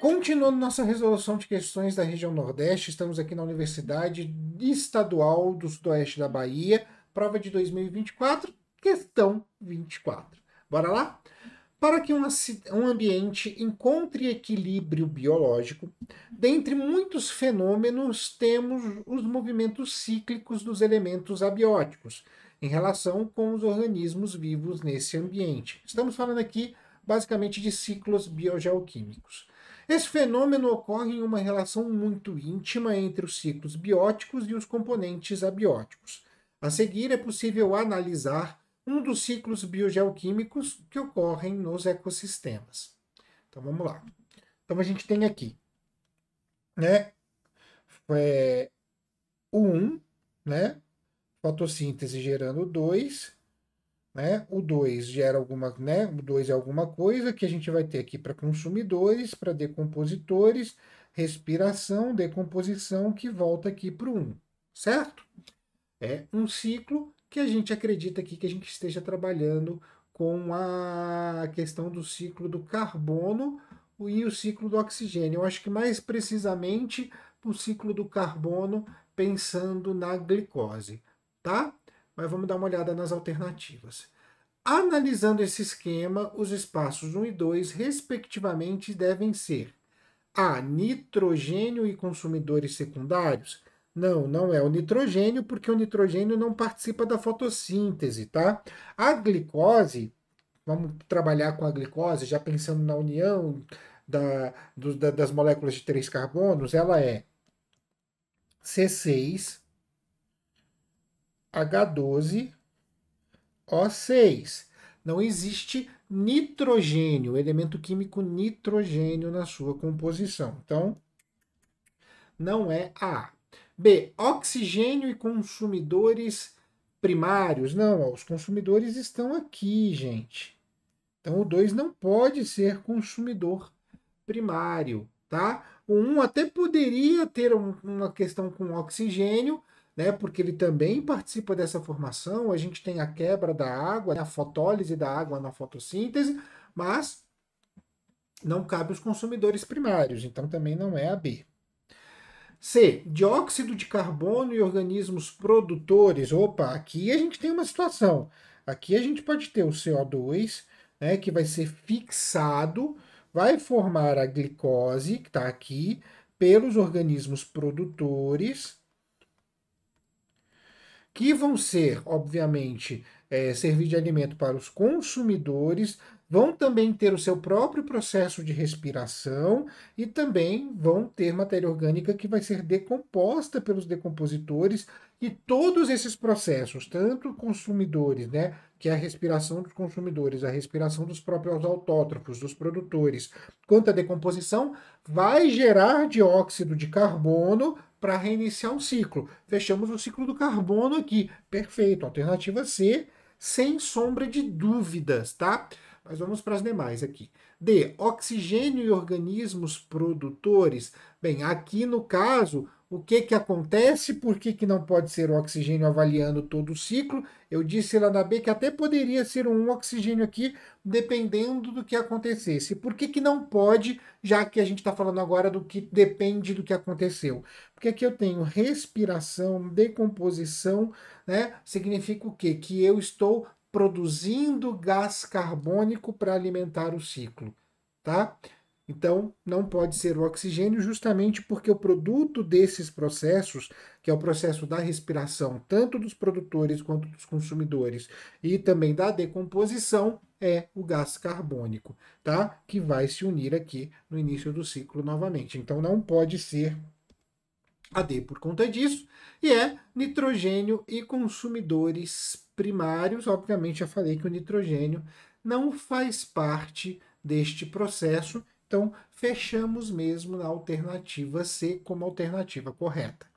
Continuando nossa resolução de questões da região Nordeste, estamos aqui na Universidade Estadual do Sudoeste da Bahia, prova de 2024, questão 24. Bora lá? para que um ambiente encontre equilíbrio biológico, dentre muitos fenômenos, temos os movimentos cíclicos dos elementos abióticos em relação com os organismos vivos nesse ambiente. Estamos falando aqui basicamente de ciclos biogeoquímicos. Esse fenômeno ocorre em uma relação muito íntima entre os ciclos bióticos e os componentes abióticos. A seguir, é possível analisar um dos ciclos biogeoquímicos que ocorrem nos ecossistemas. Então vamos lá. Então a gente tem aqui, né, é, o 1, né, fotossíntese gerando 2, né, o 2 gera alguma, né, o 2 é alguma coisa que a gente vai ter aqui para consumidores, para decompositores, respiração, decomposição, que volta aqui para o 1, certo? É um ciclo que a gente acredita aqui que a gente esteja trabalhando com a questão do ciclo do carbono e o ciclo do oxigênio. Eu acho que mais precisamente o ciclo do carbono pensando na glicose, tá? Mas vamos dar uma olhada nas alternativas. Analisando esse esquema, os espaços 1 e 2, respectivamente, devem ser A. Nitrogênio e consumidores secundários. Não, não é o nitrogênio, porque o nitrogênio não participa da fotossíntese, tá? A glicose, vamos trabalhar com a glicose, já pensando na união da, do, da, das moléculas de três carbonos, ela é C6, H12, O6. Não existe nitrogênio, elemento químico nitrogênio na sua composição. Então, não é A. B. Oxigênio e consumidores primários. Não, ó, os consumidores estão aqui, gente. Então o 2 não pode ser consumidor primário, tá? O 1 um até poderia ter um, uma questão com oxigênio, né? Porque ele também participa dessa formação. A gente tem a quebra da água, né? a fotólise da água na fotossíntese, mas não cabe os consumidores primários, então também não é a B. C. Dióxido de carbono e organismos produtores. Opa, aqui a gente tem uma situação. Aqui a gente pode ter o CO2, né, que vai ser fixado, vai formar a glicose, que está aqui, pelos organismos produtores, que vão ser, obviamente, é, servir de alimento para os consumidores, vão também ter o seu próprio processo de respiração e também vão ter matéria orgânica que vai ser decomposta pelos decompositores e todos esses processos, tanto consumidores, né, que é a respiração dos consumidores, a respiração dos próprios autótrofos, dos produtores, quanto a decomposição, vai gerar dióxido de carbono para reiniciar o ciclo. Fechamos o ciclo do carbono aqui. Perfeito, alternativa C, sem sombra de dúvidas, tá? Mas vamos para as demais aqui. D. Oxigênio e organismos produtores. Bem, aqui no caso, o que, que acontece, por que, que não pode ser o oxigênio avaliando todo o ciclo. Eu disse lá na B que até poderia ser um oxigênio aqui, dependendo do que acontecesse. Por que, que não pode, já que a gente está falando agora do que depende do que aconteceu? Porque aqui eu tenho respiração, decomposição, né? Significa o quê? Que eu estou produzindo gás carbônico para alimentar o ciclo, tá? Então, não pode ser o oxigênio, justamente porque o produto desses processos, que é o processo da respiração, tanto dos produtores quanto dos consumidores, e também da decomposição, é o gás carbônico, tá? Que vai se unir aqui no início do ciclo novamente. Então, não pode ser AD por conta disso, e é nitrogênio e consumidores primários. Obviamente, já falei que o nitrogênio não faz parte deste processo, então fechamos mesmo na alternativa C como alternativa correta.